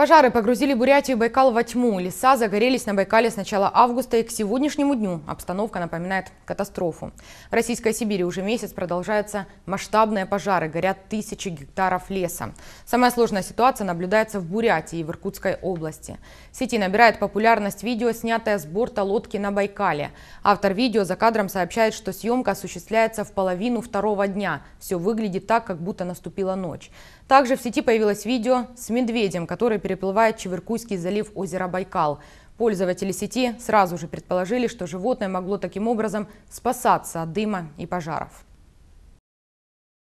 Пожары погрузили Бурятию и Байкал во тьму. Леса загорелись на Байкале с начала августа и к сегодняшнему дню обстановка напоминает катастрофу. В Российской Сибири уже месяц продолжаются масштабные пожары, горят тысячи гектаров леса. Самая сложная ситуация наблюдается в Бурятии и в Иркутской области. В сети набирает популярность видео, снятое с борта лодки на Байкале. Автор видео за кадром сообщает, что съемка осуществляется в половину второго дня. Все выглядит так, как будто наступила ночь. Также в сети появилось видео с медведем, который переплывает Чеверкуйский залив озера Байкал. Пользователи сети сразу же предположили, что животное могло таким образом спасаться от дыма и пожаров.